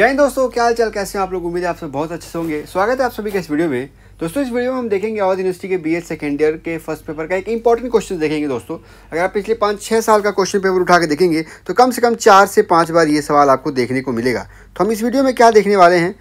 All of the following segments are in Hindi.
जय हिंद दोस्तों क्या हाल चाल कैसे हैं आप लोग उम्मीद है आप सब बहुत अच्छे से होंगे स्वागत है आप सभी के इस वीडियो में दोस्तों इस वीडियो में हम देखेंगे अवध यूनिवर्सिटी के बी एड सेकेंड ईयर के फर्स्ट पेपर का एक इंपॉर्टेंट क्वेश्चन देखेंगे दोस्तों अगर आप पिछले पाँच छः साल का क्वेश्चन पेपर उठा के देखेंगे तो कम से कम चार से पाँच बार ये सवाल आपको देखने को मिलेगा तो हम इस वीडियो में क्या देखने वाले हैं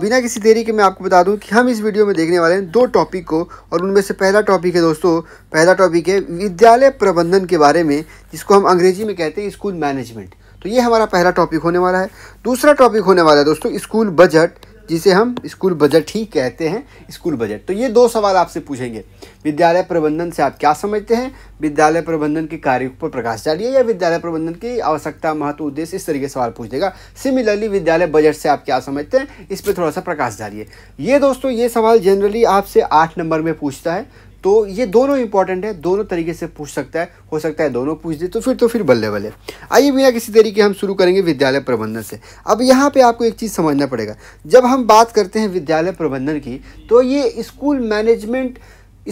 बिना किसी देरी के मैं आपको बता दूँ कि हम इस वीडियो में देखने वाले हैं दो टॉपिक को और उनमें से पहला टॉपिक है दोस्तों पहला टॉपिक है विद्यालय प्रबंधन के बारे में जिसको हम अंग्रेजी में कहते हैं स्कूल मैनेजमेंट तो ये हमारा पहला टॉपिक होने वाला है दूसरा टॉपिक होने वाला है दोस्तों स्कूल बजट जिसे हम स्कूल बजट ही कहते हैं स्कूल बजट तो ये दो सवाल आपसे पूछेंगे विद्यालय प्रबंधन से आप क्या समझते हैं विद्यालय प्रबंधन के कार्य पर प्रकाश डालिए या विद्यालय प्रबंधन की आवश्यकता महत्व उद्देश्य इस तरीके सवाल पूछ देगा सिमिलरली विद्यालय बजट से आप क्या समझते हैं इस पर थोड़ा सा प्रकाश डालिए ये दोस्तों ये सवाल जनरली आपसे आठ नंबर में पूछता है तो ये दोनों इंपॉर्टेंट है दोनों तरीके से पूछ सकता है हो सकता है दोनों पूछ दे तो फिर तो फिर बल्ले बल्ले आइए बिना किसी तरीके हम शुरू करेंगे विद्यालय प्रबंधन से अब यहाँ पे आपको एक चीज़ समझना पड़ेगा जब हम बात करते हैं विद्यालय प्रबंधन की तो ये स्कूल मैनेजमेंट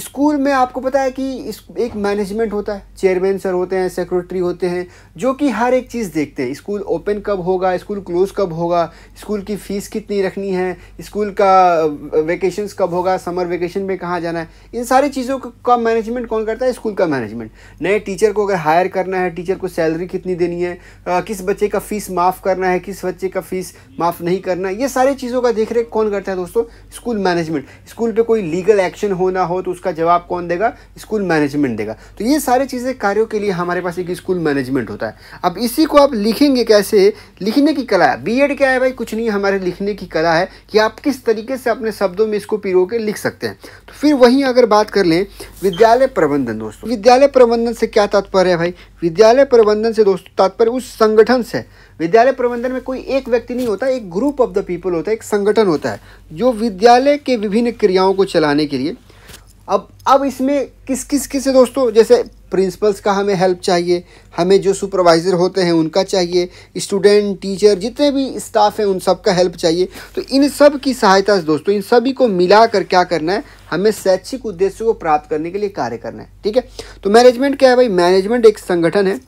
स्कूल में आपको पता है कि इस एक मैनेजमेंट होता है चेयरमैन सर होते हैं सेक्रेटरी होते हैं जो कि हर एक चीज़ देखते हैं स्कूल ओपन कब होगा स्कूल क्लोज कब होगा स्कूल की फ़ीस कितनी रखनी है स्कूल का वेकेशंस कब होगा समर वेकेशन में कहाँ जाना है इन सारी चीज़ों का मैनेजमेंट कौन करता है स्कूल का मैनेजमेंट नए टीचर को अगर हायर करना है टीचर को सैलरी कितनी देनी है किस बच्चे का फ़ीस माफ़ करना है किस बच्चे का फ़ीस माफ़ नहीं करना है ये सारी चीज़ों का देख कौन करता है दोस्तों स्कूल मैनेजमेंट स्कूल पर कोई लीगल एक्शन होना हो तो उसका इसका जवाब कौन देगा स्कूल मैनेजमेंट देगा तो ये सारे चीज़ें कार्यों के लिए हमारे पास एक स्कूल मैनेजमेंट होता है अब इसी को आप लिखेंगे कैसे लिखने की कला है बी क्या है भाई कुछ नहीं हमारे लिखने की कला है कि आप किस तरीके से अपने शब्दों में इसको पिरो के लिख सकते हैं तो फिर वहीं अगर बात कर लें विद्यालय प्रबंधन दोस्तों विद्यालय प्रबंधन से क्या तात्पर्य है भाई विद्यालय प्रबंधन से दोस्तों तात्पर्य उस संगठन से विद्यालय प्रबंधन में कोई एक व्यक्ति नहीं होता एक ग्रुप ऑफ द पीपल होता है एक संगठन होता है जो विद्यालय के विभिन्न क्रियाओं को चलाने के लिए अब अब इसमें किस किस किस से दोस्तों जैसे प्रिंसिपल्स का हमें हेल्प चाहिए हमें जो सुपरवाइज़र होते हैं उनका चाहिए स्टूडेंट टीचर जितने भी स्टाफ हैं उन सब का हेल्प चाहिए तो इन सब की सहायता से दोस्तों इन सभी को मिलाकर क्या करना है हमें शैक्षिक उद्देश्य को प्राप्त करने के लिए कार्य करना है ठीक है तो मैनेजमेंट क्या है भाई मैनेजमेंट एक संगठन है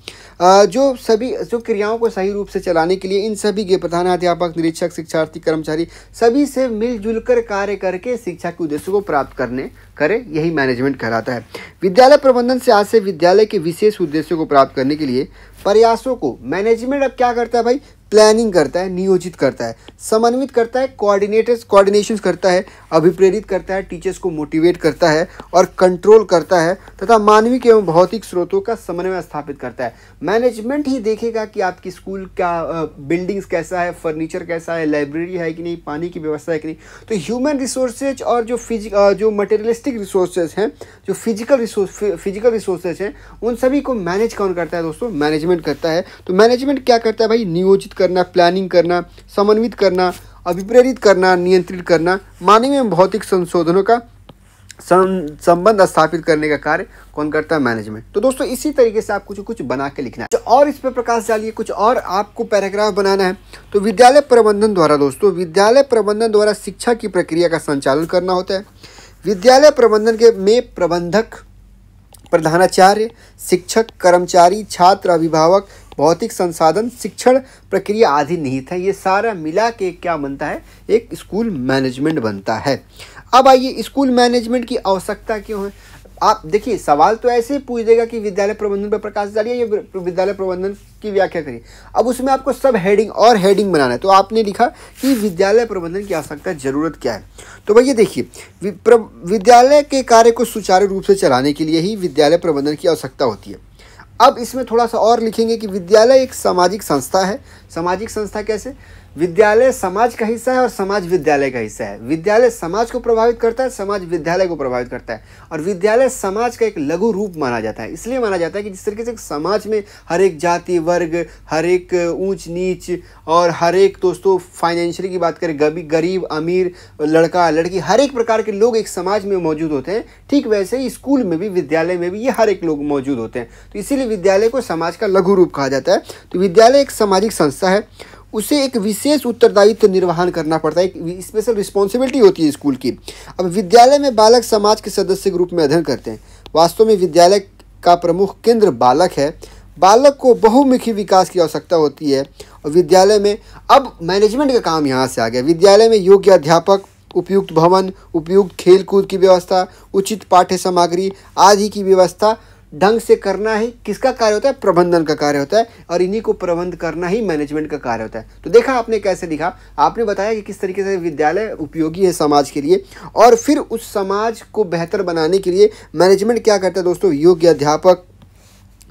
जो सभी जो क्रियाओं को सही रूप से चलाने के लिए इन सभी के प्रधान अध्यापक निरीक्षक शिक्षार्थी कर्मचारी सभी से मिलजुल कर कार्य करके शिक्षा के उद्देश्य को प्राप्त करने करें यही मैनेजमेंट कहलाता है विद्यालय प्रबंधन से आज से विद्यालय के विशेष उद्देश्यों को प्राप्त करने के लिए प्रयासों को मैनेजमेंट अब क्या करता है भाई प्लानिंग करता है नियोजित करता है समन्वित करता है कोऑर्डिनेटर्स कोऑर्डिनेशन करता है अभिप्रेरित करता है टीचर्स को मोटिवेट करता है और कंट्रोल करता है तथा मानविक एवं भौतिक स्रोतों का समन्वय स्थापित करता है मैनेजमेंट ही देखेगा कि आपकी स्कूल का बिल्डिंग्स कैसा है फर्नीचर कैसा है लाइब्रेरी है कि नहीं पानी की व्यवस्था है कि नहीं तो ह्यूमन रिसोर्सेज और जो फिजिक जो मटेरियलिस्टिक रिसोर्सेज हैं जो फिजिकल रिसोर्स फिजिकल रिसोर्सेज हैं उन सभी को मैनेज कौन करता है दोस्तों मैनेजमेंट करता है तो मैनेजमेंट क्या करता है भाई नियोजित करना प्लानिंग करना समन्वित करना अभिप्रेरित करना नियंत्रित करना मानवीय एवं भौतिक संशोधनों का संबंध स्थापित करने का कार्य कौन करता है मैनेजमेंट तो दोस्तों इसी तरीके से आप कुछ कुछ बना के लिखना है और इस पर प्रकाश डालिए कुछ और आपको पैराग्राफ बनाना है तो विद्यालय प्रबंधन द्वारा दोस्तों विद्यालय प्रबंधन द्वारा शिक्षा की प्रक्रिया का संचालन करना होता है विद्यालय प्रबंधन के में प्रबंधक प्रधानाचार्य शिक्षक कर्मचारी छात्र अभिभावक भौतिक संसाधन शिक्षण प्रक्रिया आदि नहीं था ये सारा मिला के क्या बनता है एक स्कूल मैनेजमेंट बनता है अब आइए स्कूल मैनेजमेंट की आवश्यकता क्यों है आप देखिए सवाल तो ऐसे ही पूछ देगा कि विद्यालय प्रबंधन पर प्रकाश डालिए या विद्यालय प्रबंधन की व्याख्या करिए अब उसमें आपको सब हेडिंग और हेडिंग बनाना है तो आपने लिखा कि विद्यालय प्रबंधन की आवश्यकता ज़रूरत क्या है तो भैया देखिए विद्यालय के कार्य को सुचारू रूप से चलाने के लिए ही विद्यालय प्रबंधन की आवश्यकता होती है अब इसमें थोड़ा सा और लिखेंगे कि विद्यालय एक सामाजिक संस्था है सामाजिक संस्था कैसे विद्यालय समाज का हिस्सा है और समाज विद्यालय का हिस्सा है विद्यालय समाज को प्रभावित करता है समाज विद्यालय को प्रभावित करता है और विद्यालय समाज का एक लघु रूप माना जाता है इसलिए माना जाता है कि जिस तरीके से समाज में हर एक जाति वर्ग हर एक ऊंच नीच और हर एक दोस्तों फाइनेंशियली की बात करें गबी गरीब अमीर लड़का लड़की हर एक प्रकार के लोग एक समाज में मौजूद होते हैं ठीक वैसे ही स्कूल में भी विद्यालय में भी ये हर एक लोग मौजूद होते हैं तो इसीलिए विद्यालय को समाज का लघु रूप कहा जाता है तो विद्यालय एक सामाजिक संस्था है उसे एक विशेष उत्तरदायित्व निर्वहन करना पड़ता है एक स्पेशल रिस्पॉन्सिबिलिटी होती है स्कूल की अब विद्यालय में बालक समाज के सदस्य के रूप में अध्ययन करते हैं वास्तव में विद्यालय का प्रमुख केंद्र बालक है बालक को बहुमुखी विकास की आवश्यकता होती है और विद्यालय में अब मैनेजमेंट का काम यहाँ से आ गया विद्यालय में योग्य अध्यापक उपयुक्त भवन उपयुक्त खेलकूद की व्यवस्था उचित पाठ्य सामग्री आदि की व्यवस्था ढंग से करना ही किसका कार्य होता है प्रबंधन का कार्य होता है और इन्हीं को प्रबंध करना ही मैनेजमेंट का कार्य होता है तो देखा आपने कैसे लिखा आपने बताया कि किस तरीके से विद्यालय उपयोगी है समाज के लिए और फिर उस समाज को बेहतर बनाने के लिए मैनेजमेंट क्या करता है दोस्तों योग्य अध्यापक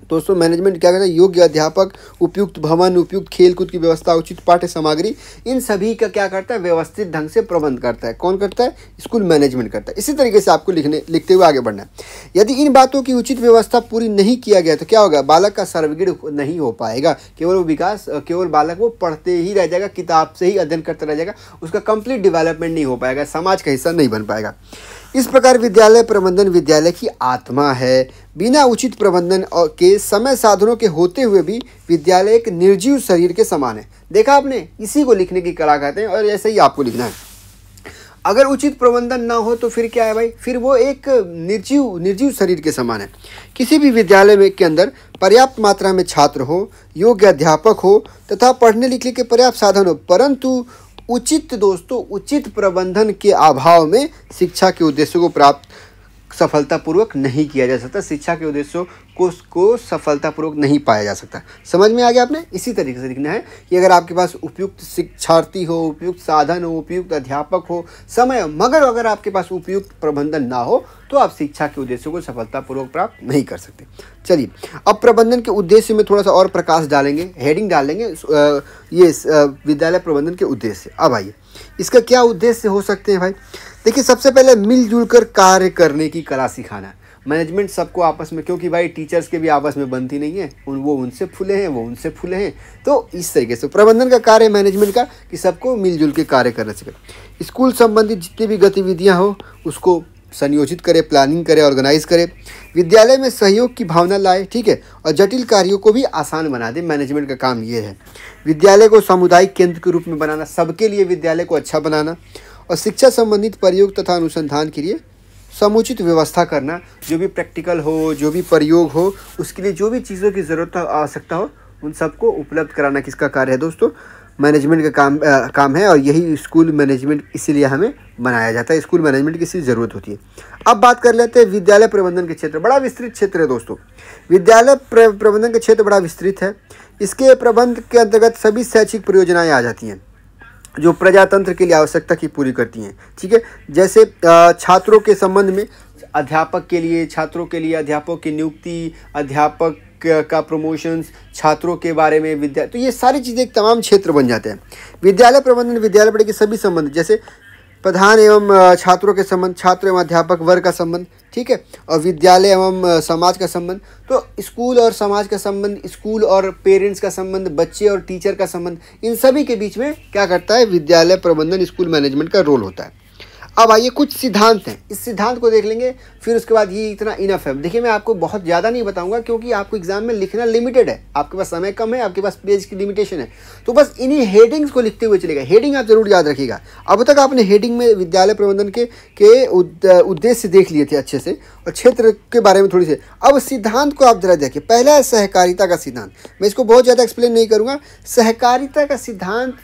दोस्तों मैनेजमेंट क्या करता है योग्य अध्यापक उपयुक्त भवन उपयुक्त खेलकूद की व्यवस्था उचित पाठ्य सामग्री इन सभी का क्या करता है व्यवस्थित ढंग से प्रबंध करता है कौन करता है स्कूल मैनेजमेंट करता है इसी तरीके से आपको लिखने लिखते हुए आगे बढ़ना है यदि इन बातों की उचित व्यवस्था पूरी नहीं किया गया तो क्या होगा बालक का सर्वगिण नहीं हो पाएगा केवल वो विकास केवल बालक वो पढ़ते ही रह जाएगा किताब से ही अध्ययन करता रह जाएगा उसका कंप्लीट डिवेलपमेंट नहीं हो पाएगा समाज का हिस्सा नहीं बन पाएगा इस प्रकार विद्यालय प्रबंधन विद्यालय की आत्मा है बिना उचित प्रबंधन के समय साधनों के होते हुए भी विद्यालय एक निर्जीव शरीर के समान है देखा आपने इसी को लिखने की कला कहते हैं और ऐसे ही आपको लिखना है अगर उचित प्रबंधन ना हो तो फिर क्या है भाई फिर वो एक निर्जीव निर्जीव शरीर के समान है किसी भी विद्यालय में के अंदर पर्याप्त मात्रा में छात्र हो योग्य अध्यापक हो तथा पढ़ने लिखने के पर्याप्त साधन हो परंतु उचित दोस्तों उचित प्रबंधन के अभाव में शिक्षा के उद्देश्य को प्राप्त सफलतापूर्वक नहीं किया जा सकता शिक्षा के उद्देश्यों को को सफलतापूर्वक नहीं पाया जा सकता समझ में आ गया आपने इसी तरीके से लिखना है कि अगर आपके पास उपयुक्त शिक्षार्थी हो उपयुक्त साधन हो उपयुक्त अध्यापक हो समय हो मगर अगर आपके पास उपयुक्त प्रबंधन ना हो तो आप शिक्षा के उद्देश्यों को सफलतापूर्वक प्राप्त नहीं कर सकते चलिए अब प्रबंधन के उद्देश्य में थोड़ा सा और प्रकाश डालेंगे हेडिंग डालेंगे ये विद्यालय प्रबंधन के उद्देश्य अब आइए इसका क्या उद्देश्य हो सकते हैं भाई देखिए सबसे पहले मिलजुल कर कार्य करने की कला सिखाना मैनेजमेंट सबको आपस में क्योंकि भाई टीचर्स के भी आपस में बनती नहीं है उन वो उनसे फूले हैं वो उनसे फूले हैं तो इस तरीके से प्रबंधन का कार्य मैनेजमेंट का कि सबको मिलजुल के कार्य करना सीखें स्कूल संबंधित जितनी भी गतिविधियाँ हो उसको संयोजित करें प्लानिंग करे ऑर्गेनाइज करे विद्यालय में सहयोग की भावना लाए ठीक है और जटिल कार्यों को भी आसान बना दे मैनेजमेंट का काम ये है विद्यालय को सामुदायिक केंद्र के रूप में बनाना सबके लिए विद्यालय को अच्छा बनाना और शिक्षा संबंधित प्रयोग तथा अनुसंधान के लिए समुचित व्यवस्था करना जो भी प्रैक्टिकल हो जो भी प्रयोग हो उसके लिए जो भी चीज़ों की ज़रूरत आवश्यकता हो उन सबको उपलब्ध कराना किसका कार्य है दोस्तों मैनेजमेंट का काम आ, काम है और यही स्कूल मैनेजमेंट इसीलिए हमें बनाया जाता है स्कूल मैनेजमेंट की इसलिए ज़रूरत होती है अब बात कर लेते हैं विद्यालय प्रबंधन के क्षेत्र बड़ा विस्तृत क्षेत्र है दोस्तों विद्यालय प्रबंधन का क्षेत्र बड़ा विस्तृत है इसके प्रबंध के अंतर्गत सभी शैक्षिक परियोजनाएँ आ जाती हैं जो प्रजातंत्र के लिए आवश्यकता की पूरी करती हैं ठीक है जैसे छात्रों के संबंध में अध्यापक के लिए छात्रों के लिए अध्यापक की नियुक्ति अध्यापक Uh, का प्रमोशंस छात्रों के बारे में विद्या तो ये सारी चीज़ें एक तमाम क्षेत्र बन जाते हैं विद्यालय प्रबंधन विद्यालय पढ़े के सभी संबंध जैसे प्रधान एवं uh, छात्रों के संबंध छात्र एवं अध्यापक वर्ग का संबंध ठीक है और विद्यालय एवं uh, समाज का संबंध तो स्कूल और समाज का संबंध स्कूल और पेरेंट्स का संबंध बच्चे और टीचर का संबंध इन सभी के बीच में क्या करता है विद्यालय प्रबंधन स्कूल मैनेजमेंट का रोल होता है अब आइए कुछ सिद्धांत हैं इस सिद्धांत को देख लेंगे फिर उसके बाद ये इतना इनफ है देखिए मैं आपको बहुत ज़्यादा नहीं बताऊंगा क्योंकि आपको एग्जाम में लिखना लिमिटेड है आपके पास समय कम है आपके पास पेज की लिमिटेशन है तो बस इन्हीं हेडिंग्स को लिखते हुए चलेगा हेडिंग आप ज़रूर याद रखिएगा अब तक आपने हेडिंग में विद्यालय प्रबंधन के के उद्देश्य देख लिए थे अच्छे से और क्षेत्र के बारे में थोड़ी से अब सिद्धांत को आप ज़रा देखिए पहला है सहकारिता का सिद्धांत मैं इसको बहुत ज़्यादा एक्सप्लेन नहीं करूँगा सहकारिता का सिद्धांत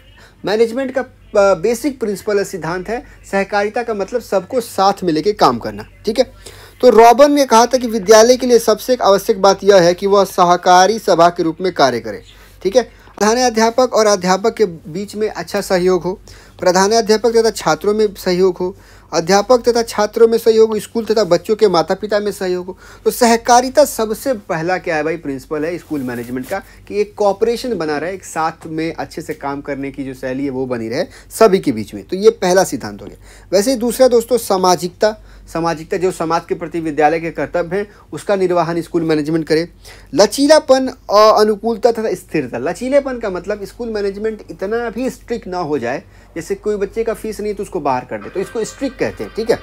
मैनेजमेंट का बेसिक प्रिंसिपल सिद्धांत है सहकारिता का मतलब सबको साथ में लेके काम करना ठीक है तो रॉबन ने कहा था कि विद्यालय के लिए सबसे आवश्यक बात यह है कि वह सहकारी सभा के रूप में कार्य करे ठीक है प्रधानाध्यापक और अध्यापक के बीच में अच्छा सहयोग हो प्रधानाध्यापक तथा छात्रों में सहयोग हो अध्यापक तथा छात्रों में सहयोग स्कूल तथा बच्चों के माता पिता में सहयोग तो सहकारिता सबसे पहला क्या है भाई प्रिंसिपल है स्कूल मैनेजमेंट का कि एक कॉपरेशन बना रहे एक साथ में अच्छे से काम करने की जो शैली है वो बनी रहे सभी के बीच में तो ये पहला सिद्धांत हो गया वैसे ही दूसरा दोस्तों सामाजिकता सामाजिकता जो समाज के प्रति विद्यालय के कर्तव्य हैं उसका निर्वाहन स्कूल मैनेजमेंट करे लचीलापन अनुकूलता तथा स्थिरता लचीलेपन का मतलब स्कूल मैनेजमेंट इतना भी स्ट्रिक्ट ना हो जाए जैसे कोई बच्चे का फीस नहीं तो उसको बाहर कर दे तो इसको स्ट्रिक्ट कहते हैं ठीक है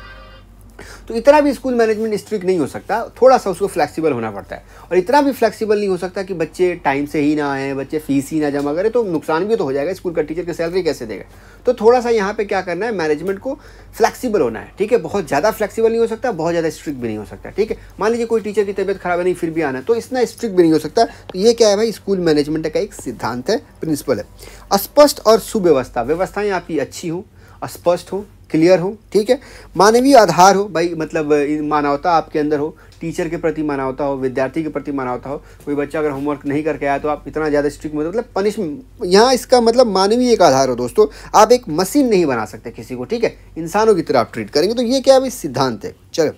तो इतना भी स्कूल मैनेजमेंट स्ट्रिक्ट नहीं हो सकता थोड़ा सा उसको फ्लेक्सिबल होना पड़ता है और इतना भी फ्लेक्सिबल नहीं हो सकता कि बच्चे टाइम से ही ना आए बच्चे फीस ही ना जमा करें तो नुकसान भी तो हो जाएगा स्कूल का टीचर की सैलरी कैसे देगा तो थोड़ा सा यहाँ पे क्या करना है मैनेजमेंट को फ्लैक्सीबल होना है ठीक है बहुत ज़्यादा फ्लैक्सीबल नहीं हो सकता बहुत ज़्यादा स्ट्रिक्ट भी नहीं हो सकता ठीक है मान लीजिए कोई टीचर की तबियत खराब है नहीं फिर भी आना तो इतना स्ट्रिक्ट भी नहीं हो सकता तो ये क्या है भाई स्कूल मैनेजमेंट का एक सिद्धांत है प्रिंसिपल है स्पष्ट और सुव्यवस्था व्यवस्थाएँ आपकी अच्छी हों स्पष्ट हों क्लियर हो ठीक है मानवीय आधार हो भाई मतलब मानवता आपके अंदर हो टीचर के प्रति मानवता हो विद्यार्थी के प्रति मानवता हो कोई बच्चा अगर होमवर्क नहीं करके आया तो आप इतना ज़्यादा स्ट्रिक्ट मतलब पनिश यहाँ इसका मतलब मानवीय एक आधार हो दोस्तों आप एक मशीन नहीं बना सकते किसी को ठीक है इंसानों की तरह आप ट्रीट करेंगे तो ये क्या है सिद्धांत है चलो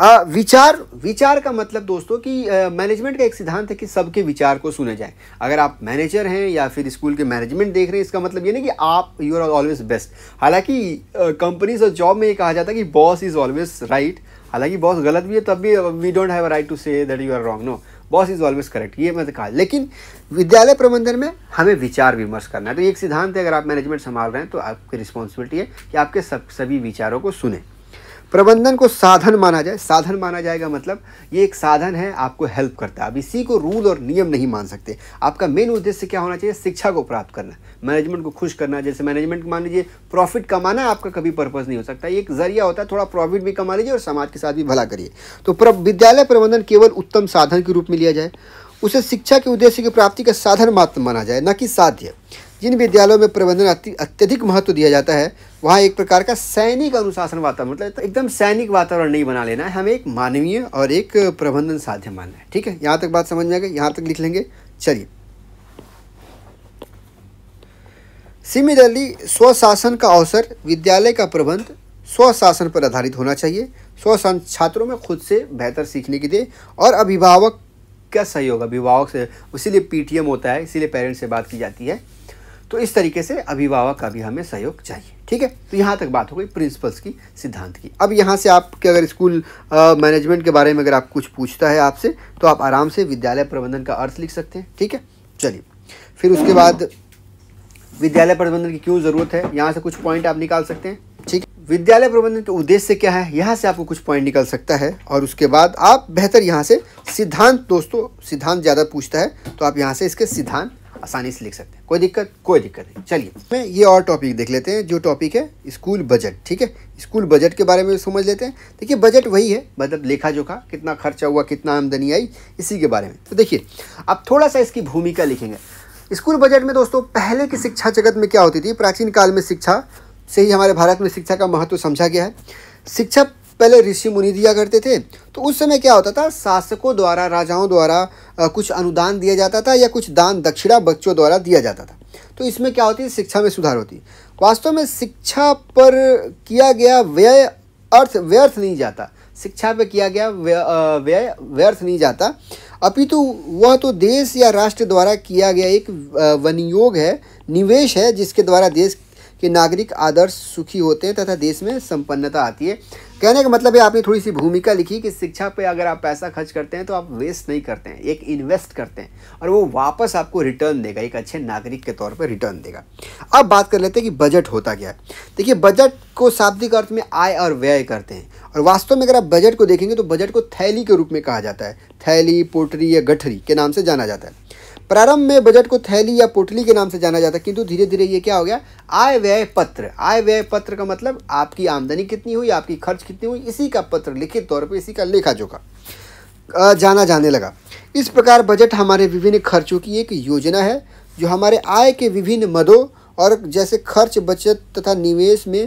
आ, विचार विचार का मतलब दोस्तों कि मैनेजमेंट का एक सिद्धांत है कि सबके विचार को सुना जाए अगर आप मैनेजर हैं या फिर स्कूल के मैनेजमेंट देख रहे हैं इसका मतलब ये नहीं कि आप यू आर ऑलवेज बेस्ट हालांकि कंपनीज और जॉब में ये कहा जाता है कि बॉस इज़ ऑलवेज राइट हालांकि बॉस गलत भी है तब भी we don't have a right to say that you are wrong no boss is always correct ये मैंने कहा लेकिन विद्यालय प्रबंधन में हमें विचार विमर्श करना है तो एक सिद्धांत है अगर आप मैनेजमेंट संभाल रहे हैं तो आपकी रिस्पॉन्सिबिलिटी है कि आपके सब सभी विचारों को सुने प्रबंधन को साधन माना जाए साधन माना जाएगा मतलब ये एक साधन है आपको हेल्प करता है अब इसी को रूल और नियम नहीं मान सकते आपका मेन उद्देश्य क्या होना चाहिए शिक्षा को प्राप्त करना मैनेजमेंट को खुश करना जैसे मैनेजमेंट मान लीजिए प्रॉफिट कमाना आपका कभी पर्पज़ नहीं हो सकता ये एक जरिया होता है थोड़ा प्रॉफिट भी कमा लीजिए और समाज के साथ भी भला करिए तो विद्यालय प्रबंधन केवल उत्तम साधन के रूप में लिया जाए उसे शिक्षा के उद्देश्य की प्राप्ति का साधन मात्र माना जाए न कि साध्य जिन विद्यालयों में प्रबंधन अत्यधिक महत्व दिया जाता है वहाँ एक प्रकार का सैनिक अनुशासन वातावरण मतलब तो एकदम सैनिक वातावरण नहीं बना लेना है हमें एक मानवीय और एक प्रबंधन साध्य मानना है ठीक है यहाँ तक बात समझ में यहाँ तक लिख लेंगे चलिए सिमिलरली स्वशासन का अवसर विद्यालय का प्रबंध स्वशासन पर आधारित होना चाहिए स्वशासन छात्रों में खुद से बेहतर सीखने के लिए और अभिभावक का सहयोग अभिभावक से इसीलिए पीटीएम होता है इसीलिए पेरेंट्स से बात की जाती है तो इस तरीके से अभिभावक का भी हमें सहयोग चाहिए ठीक है तो यहाँ तक बात हो गई प्रिंसिपल्स की सिद्धांत की अब यहाँ से आपके अगर स्कूल मैनेजमेंट के बारे में अगर आप कुछ पूछता है आपसे तो आप आराम से विद्यालय प्रबंधन का अर्थ लिख सकते हैं ठीक है चलिए फिर उसके बाद विद्यालय प्रबंधन की क्यों ज़रूरत है यहाँ से कुछ पॉइंट आप निकाल सकते हैं ठीक विद्यालय प्रबंधन के उद्देश्य क्या है यहाँ से आपको कुछ पॉइंट निकल सकता है और उसके बाद आप बेहतर यहाँ से सिद्धांत दोस्तों सिद्धांत ज़्यादा पूछता है तो आप यहाँ से इसके सिद्धांत आसानी से लिख सकते हैं कोई दिक्कत कोई दिक्कत नहीं चलिए मैं ये और टॉपिक देख लेते हैं जो टॉपिक है स्कूल बजट ठीक है स्कूल बजट के बारे में समझ लेते हैं देखिए बजट वही है मतलब लेखा जोखा कितना खर्चा हुआ कितना आमदनी आई इसी के बारे में तो देखिए आप थोड़ा सा इसकी भूमिका लिखेंगे स्कूल बजट में दोस्तों पहले की शिक्षा जगत में क्या होती थी प्राचीन काल में शिक्षा से ही हमारे भारत में शिक्षा का महत्व समझा गया है शिक्षा पहले ऋषि मुनि दिया करते थे तो उस समय क्या होता था शासकों द्वारा राजाओं द्वारा कुछ अनुदान दिया जाता था या कुछ दान दक्षिणा बच्चों द्वारा दिया जाता था तो इसमें क्या होती है शिक्षा में सुधार होती वास्तव में शिक्षा पर किया गया व्यय अर्थ व्यर्थ नहीं जाता शिक्षा पर किया गया व्यय व्यर्थ नहीं जाता अपितु वह तो देश या राष्ट्र द्वारा किया गया एक वनियोग है निवेश है जिसके द्वारा देश कि नागरिक आदर्श सुखी होते हैं तथा देश में संपन्नता आती है कहने का मतलब है आपने थोड़ी सी भूमिका लिखी कि शिक्षा पे अगर आप पैसा खर्च करते हैं तो आप वेस्ट नहीं करते हैं एक इन्वेस्ट करते हैं और वो वापस आपको रिटर्न देगा एक अच्छे नागरिक के तौर पर रिटर्न देगा अब बात कर लेते हैं कि बजट होता क्या है देखिए बजट को शाब्दिक अर्थ में आय और व्यय करते हैं और वास्तव में अगर आप बजट को देखेंगे तो बजट को थैली के रूप में कहा जाता है थैली पोटरी या गठरी के नाम से जाना जाता है प्रारंभ में बजट को थैली या पोटली के नाम से जाना जाता है किंतु धीरे धीरे ये क्या हो गया आय व्यय पत्र आय व्यय पत्र का मतलब आपकी आमदनी कितनी हुई आपकी खर्च कितनी हुई इसी का पत्र लिखित तौर पर इसी का लेखा जोखा जाना जाने लगा इस प्रकार बजट हमारे विभिन्न खर्चों की एक योजना है जो हमारे आय के विभिन्न मदों और जैसे खर्च बचत तथा निवेश में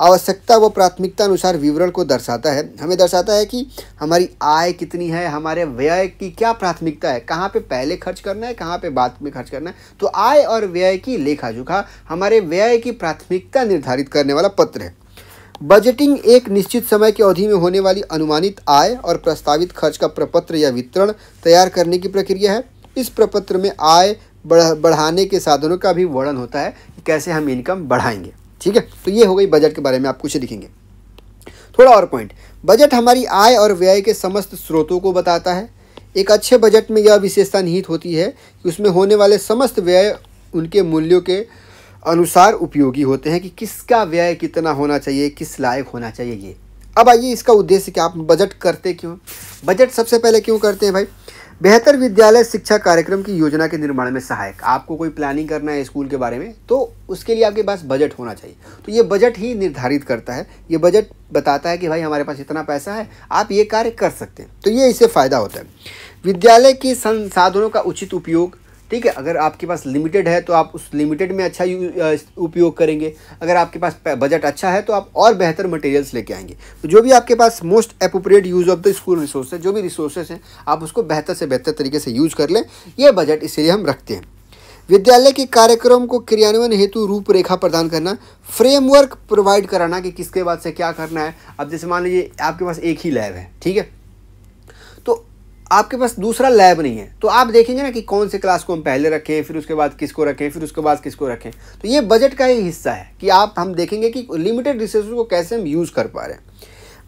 आवश्यकता व प्राथमिकता अनुसार विवरण को दर्शाता है हमें दर्शाता है कि हमारी आय कितनी है हमारे व्यय की क्या प्राथमिकता है कहाँ पे पहले खर्च करना है कहाँ पे बाद में खर्च करना है तो आय और व्यय की लेखा जोखा हमारे व्यय की प्राथमिकता निर्धारित करने वाला पत्र है बजटिंग एक निश्चित समय की अवधि में होने वाली अनुमानित आय और प्रस्तावित खर्च का प्रपत्र या वितरण तैयार करने की प्रक्रिया है इस प्रपत्र में आय बढ़ बढ़ाने के साधनों का भी वर्णन होता है कैसे हम इनकम बढ़ाएंगे ठीक है तो ये हो गई बजट के बारे में आप कुछ लिखेंगे थोड़ा और पॉइंट बजट हमारी आय और व्यय के समस्त स्रोतों को बताता है एक अच्छे बजट में यह विशेषता निहित होती है कि उसमें होने वाले समस्त व्यय उनके मूल्यों के अनुसार उपयोगी होते हैं कि किसका व्यय कितना होना चाहिए किस लायक होना चाहिए ये अब आइए इसका उद्देश्य क्या आप बजट करते क्यों बजट सबसे पहले क्यों करते हैं भाई बेहतर विद्यालय शिक्षा कार्यक्रम की योजना के निर्माण में सहायक आपको कोई प्लानिंग करना है स्कूल के बारे में तो उसके लिए आपके पास बजट होना चाहिए तो ये बजट ही निर्धारित करता है ये बजट बताता है कि भाई हमारे पास इतना पैसा है आप ये कार्य कर सकते हैं तो ये इससे फ़ायदा होता है विद्यालय के संसाधनों का उचित उपयोग ठीक है अगर आपके पास लिमिटेड है तो आप उस लिमिटेड में अच्छा उपयोग करेंगे अगर आपके पास बजट अच्छा है तो आप और बेहतर मटेरियल्स लेके आएंगे तो जो भी आपके पास most appropriate use of the school resource जो भी रिसोर्सेज हैं आप उसको बेहतर से बेहतर तरीके से यूज़ कर लें यह बजट इसलिए हम रखते हैं विद्यालय के कार्यक्रम को क्रियान्वयन हेतु रूपरेखा प्रदान करना फ्रेमवर्क प्रोवाइड कराना कि किसके बाद से क्या करना है अब जैसे मान लीजिए आपके पास एक ही लैब है ठीक है आपके पास दूसरा लैब नहीं है तो आप देखेंगे ना कि कौन से क्लास को हम पहले रखें फिर उसके बाद किसको रखें फिर उसके बाद किसको रखें तो ये बजट का ही हिस्सा है कि आप हम देखेंगे कि लिमिटेड रिसोर्स को कैसे हम यूज़ कर पा रहे हैं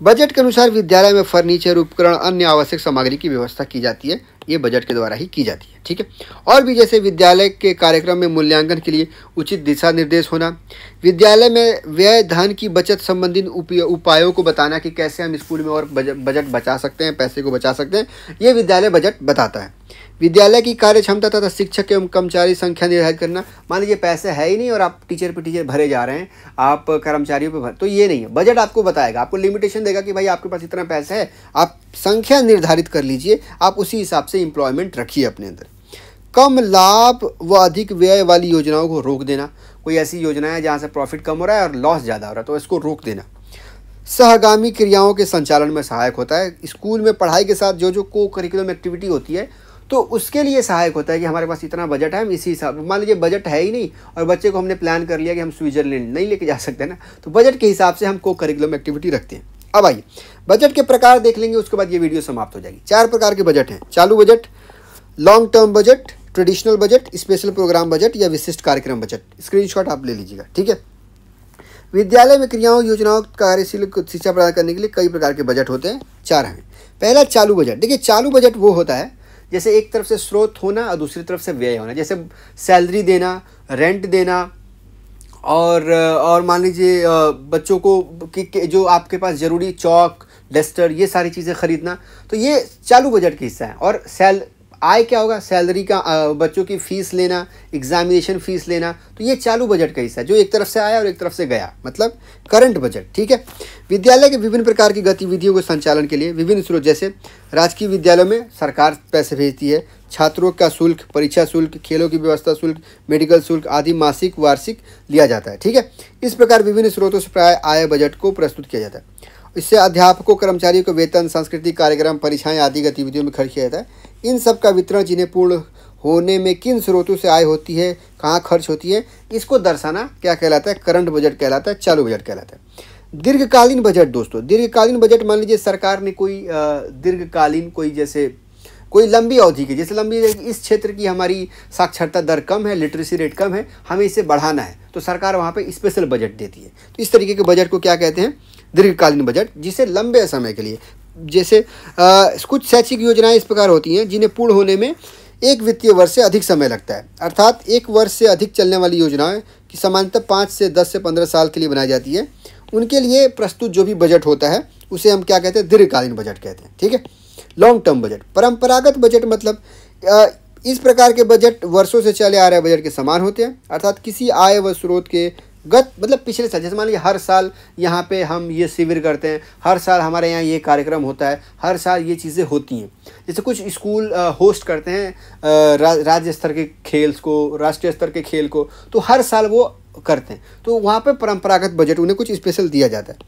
बजट के अनुसार विद्यालय में फर्नीचर उपकरण अन्य आवश्यक सामग्री की व्यवस्था की जाती है ये बजट के द्वारा ही की जाती है ठीक है और भी जैसे विद्यालय के कार्यक्रम में मूल्यांकन के लिए उचित दिशा निर्देश होना विद्यालय में व्यय धन की बचत संबंधित उपायों को बताना कि कैसे हम स्कूल में और बजट बचा सकते हैं पैसे को बचा सकते हैं ये विद्यालय बजट बताता है विद्यालय की कार्य क्षमता तथा शिक्षक एवं कर्मचारी संख्या निर्धारित करना मान लीजिए पैसे है ही नहीं और आप टीचर पे टीचर भरे जा रहे हैं आप कर्मचारियों पे भर तो ये नहीं है बजट आपको बताएगा आपको लिमिटेशन देगा कि भाई आपके पास इतना पैसा है आप संख्या निर्धारित कर लीजिए आप उसी हिसाब से इम्प्लॉयमेंट रखिए अपने अंदर कम लाभ व अधिक व्यय वाली योजनाओं को रोक देना कोई ऐसी योजना है जहाँ से प्रॉफिट कम हो रहा है और लॉस ज़्यादा हो रहा है तो इसको रोक देना सहगामी क्रियाओं के संचालन में सहायक होता है स्कूल में पढ़ाई के साथ जो जो को करिकुलम एक्टिविटी होती है तो उसके लिए सहायक होता है कि हमारे पास इतना बजट है हम इसी हिसाब मान लीजिए बजट है ही नहीं और बच्चे को हमने प्लान कर लिया कि हम स्विट्जरलैंड नहीं लेके जा सकते ना तो बजट के हिसाब से हम को करिकुलम एक्टिविटी रखते हैं अब आइए बजट के प्रकार देख लेंगे उसके बाद ये वीडियो समाप्त हो जाएगी चार प्रकार के बजट हैं चालू budget long term budget traditional budget special program budget या विशिष्ट कार्यक्रम बजट स्क्रीनशॉट आप ले लीजिएगा ठीक है विद्यालय में क्रियाओं योजनाओं कार्यशील शिक्षा प्रदान करने के लिए कई प्रकार के बजट होते हैं चार हैं पहला चालू बजट देखिए चालू बजट वो होता है जैसे एक तरफ से स्रोत होना और दूसरी तरफ से व्यय होना जैसे सैलरी देना रेंट देना और और मान लीजिए बच्चों को कि जो आपके पास ज़रूरी चौक डस्टर ये सारी चीज़ें ख़रीदना तो ये चालू बजट के हिस्सा है और सैल आय क्या होगा सैलरी का बच्चों की फ़ीस लेना एग्जामिनेशन फ़ीस लेना तो ये चालू बजट का हिस्सा जो एक तरफ से आया और एक तरफ से गया मतलब करंट बजट ठीक है विद्यालय के विभिन्न प्रकार की गतिविधियों के संचालन के लिए विभिन्न स्रोत जैसे राजकीय विद्यालयों में सरकार पैसे भेजती है छात्रों का शुल्क परीक्षा शुल्क खेलों की व्यवस्था शुल्क मेडिकल शुल्क आदि मासिक वार्षिक लिया जाता है ठीक है इस प्रकार विभिन्न स्रोतों से प्राय आय बजट को प्रस्तुत किया जाता है इससे अध्यापकों कर्मचारियों को वेतन सांस्कृतिक कार्यक्रम परीक्षाएं आदि गतिविधियों में खर्च किया जाता है इन सब का वितरण जिन्हें पूर्ण होने में किन स्रोतों से आय होती है कहाँ खर्च होती है इसको दर्शाना क्या कहलाता है करंट बजट कहलाता है चालू बजट कहलाता है दीर्घकालीन बजट दोस्तों दीर्घकालीन बजट मान लीजिए सरकार ने कोई दीर्घकालीन कोई जैसे कोई लंबी अवधि की जैसे लंबी इस क्षेत्र की हमारी साक्षरता दर कम है लिटरेसी रेट कम है हमें इसे बढ़ाना है तो सरकार वहाँ पे स्पेशल बजट देती है तो इस तरीके के बजट को क्या कहते हैं दीर्घकालीन बजट जिसे लंबे समय के लिए जैसे आ, कुछ शैक्षिक योजनाएं इस प्रकार होती हैं जिन्हें पूर्ण होने में एक वित्तीय वर्ष से अधिक समय लगता है अर्थात एक वर्ष से अधिक चलने वाली योजनाएं कि सामान्यतः पाँच से दस से पंद्रह साल के लिए बनाई जाती है उनके लिए प्रस्तुत जो भी बजट होता है उसे हम क्या कहते हैं दीर्घकालीन बजट कहते हैं ठीक है लॉन्ग टर्म बजट परंपरागत बजट मतलब आ, इस प्रकार के बजट वर्षों से चले आ रहे बजट के समान होते हैं अर्थात किसी आय व स्रोत के गत मतलब पिछले साल जैसे मान लीजिए हर साल यहाँ पे हम ये शिविर करते हैं हर साल हमारे यहाँ ये कार्यक्रम होता है हर साल ये चीज़ें होती हैं जैसे कुछ स्कूल होस्ट करते हैं रा, राज्य स्तर के खेल्स को राष्ट्रीय स्तर के खेल को तो हर साल वो करते हैं तो वहाँ पे परंपरागत बजट उन्हें कुछ स्पेशल दिया जाता है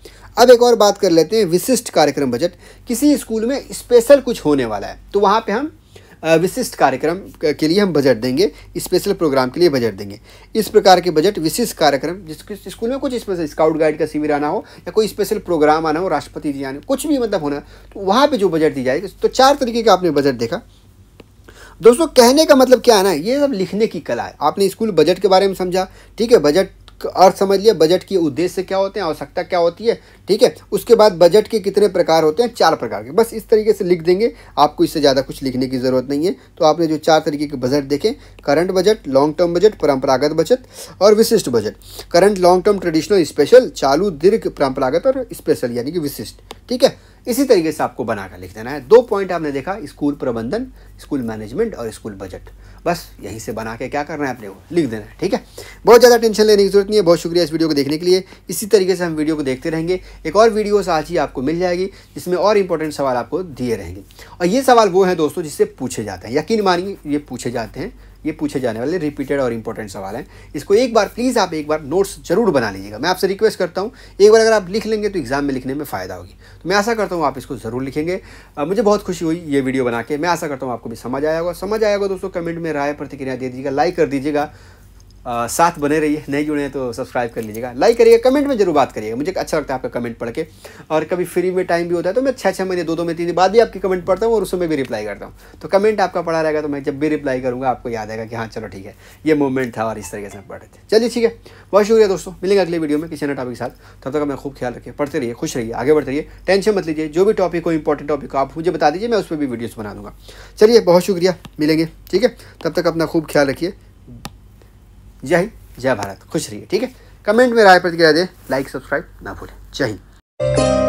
अब एक और बात कर लेते हैं विशिष्ट कार्यक्रम बजट किसी स्कूल में स्पेशल कुछ होने वाला है तो वहाँ पर हम विशिष्ट कार्यक्रम के लिए हम बजट देंगे स्पेशल प्रोग्राम के लिए बजट देंगे इस प्रकार के बजट विशिष्ट कार्यक्रम जिसके स्कूल में कुछ स्पेशल स्काउट गाइड का शिविर आना हो या कोई स्पेशल प्रोग्राम आना हो राष्ट्रपति जी आने कुछ भी मतलब होना तो वहाँ पर जो बजट दी जाएगी तो चार तरीके का आपने बजट देखा दोस्तों कहने का मतलब क्या है ना ये सब लिखने की कला है आपने स्कूल बजट के बारे में समझा ठीक है बजट अर्थ समझ लिया बजट के उद्देश्य क्या होते हैं आवश्यकता क्या होती है ठीक है उसके बाद बजट के कितने प्रकार होते हैं चार प्रकार के बस इस तरीके से लिख देंगे आपको इससे ज़्यादा कुछ लिखने की ज़रूरत नहीं है तो आपने जो चार तरीके के बजट देखें current budget long term budget परंपरागत बजट और विशिष्ट budget current long term traditional special चालू दीर्घ परंपरागत और स्पेशल यानी कि विशिष्ट ठीक है इसी तरीके से आपको बनाकर लिख देना है दो पॉइंट आपने देखा स्कूल प्रबंधन स्कूल मैनेजमेंट और स्कूल बजट बस यहीं से बना के क्या करना है अपने को लिख देना है ठीक है बहुत ज़्यादा टेंशन लेने की जरूरत नहीं है बहुत शुक्रिया इस वीडियो को देखने के लिए इसी तरीके से हम वीडियो को देखते रहेंगे एक और वीडियो आज ही आपको मिल जाएगी जिसमें और इंपॉर्टेंट सवाल आपको दिए रहेंगे और ये सवाल वो हैं दोस्तों जिससे पूछे जाते हैं यकीन मानिए ये पूछे जाते हैं ये पूछे जाने वाले रिपीटेड और इंपॉर्टेंट सवाल हैं इसको एक बार प्लीज़ आप एक बार नोट्स जरूर बना लीजिएगा मैं आपसे रिक्वेस्ट करता हूँ एक बार अगर आप लिख लेंगे तो एग्ज़ाम में लिखने में फ़ायदा होगी तो मैं आशा करता हूँ आप इसको ज़रूर लिखेंगे मुझे बहुत खुशी हुई ये वीडियो बना के मैं आशा करता हूँ आपको भी समझ आया होगा समझ आया होगा दोस्तों कमेंट में राय प्रतिक्रिया दे दीजिएगा लाइक कर दीजिएगा साथ बने रहिए नए जुड़े हैं तो सब्सक्राइब कर लीजिएगा लाइक करिएगा कमेंट में जरूर बात करिएगा मुझे अच्छा लगता है आपका कमेंट पढ़ के और कभी फ्री में टाइम भी होता है तो मैं छः छः महीने दो दो महीने तीन बाद भी आपकी कमेंट पढ़ता हूँ और उसमें भी रिप्लाई करता हूँ तो कमेंट आपका पढ़ा रहेगा तो मैं जब भी रिप्लाई करूँगा आपको याद आएगा कि हाँ चलो ठीक है ये मूवमेंट था और इस तरीके से पढ़ रहे थे चलिए ठीक है बहुत शुक्रिया दोस्तों मिलेंगे अगली वीडियो में किसी ना टॉपिक के साथ तब तक मैं खूब ख्याल रखिए पढ़ते रहिए खुश रहिए आगे बढ़ते रहिए टेंशन मत लीजिए जो भी टॉपिक हो इंपॉर्टेंट टॉपिक हो आप मुझे बता दीजिए मैं उस पर भी वीडियोज़ बना दूँगा चलिए बहुत शुक्रिया मिलेंगे ठीक है तब तक अपना खूब ख्याल रखिए जय हिंद जय भारत खुश रहिए ठीक है कमेंट में राय प्रतिक्रिया दे लाइक सब्सक्राइब ना भूलें जय हिंद